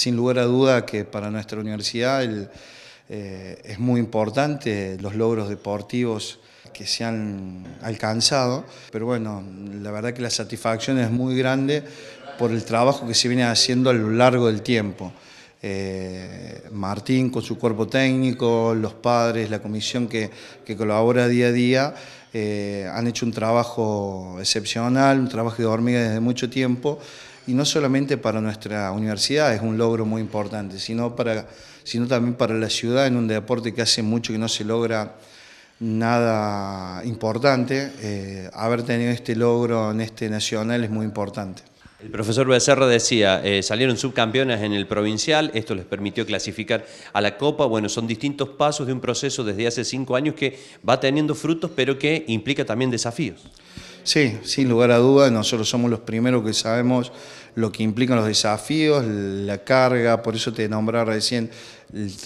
sin lugar a duda que para nuestra universidad eh, es muy importante los logros deportivos que se han alcanzado, pero bueno, la verdad que la satisfacción es muy grande por el trabajo que se viene haciendo a lo largo del tiempo. Eh, Martín con su cuerpo técnico, los padres, la comisión que, colabora día a día, eh, han hecho un trabajo excepcional, un trabajo de hormiga desde mucho tiempo y no solamente para nuestra universidad, es un logro muy importante, sino, para, sino también para la ciudad en un deporte que hace mucho que no se logra nada importante. Eh, haber tenido este logro en este nacional es muy importante. El profesor Becerra decía, eh, salieron subcampeones en el provincial, esto les permitió clasificar a la Copa. Bueno, son distintos pasos de un proceso desde hace cinco años que va teniendo frutos, pero que implica también desafíos. Sí, sin lugar a dudas, nosotros somos los primeros que sabemos lo que implican los desafíos, la carga, por eso te nombraba recién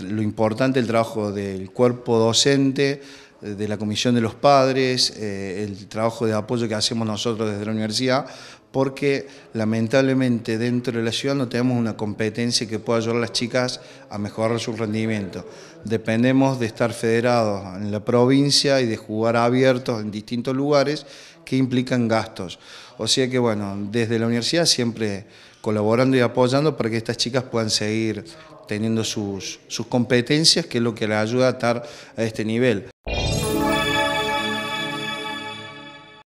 lo importante el trabajo del cuerpo docente, de la Comisión de los Padres, eh, el trabajo de apoyo que hacemos nosotros desde la universidad, porque lamentablemente dentro de la ciudad no tenemos una competencia que pueda ayudar a las chicas a mejorar su rendimiento. Dependemos de estar federados en la provincia y de jugar abiertos en distintos lugares que implican gastos. O sea que bueno, desde la universidad siempre colaborando y apoyando para que estas chicas puedan seguir teniendo sus, sus competencias, que es lo que les ayuda a estar a este nivel.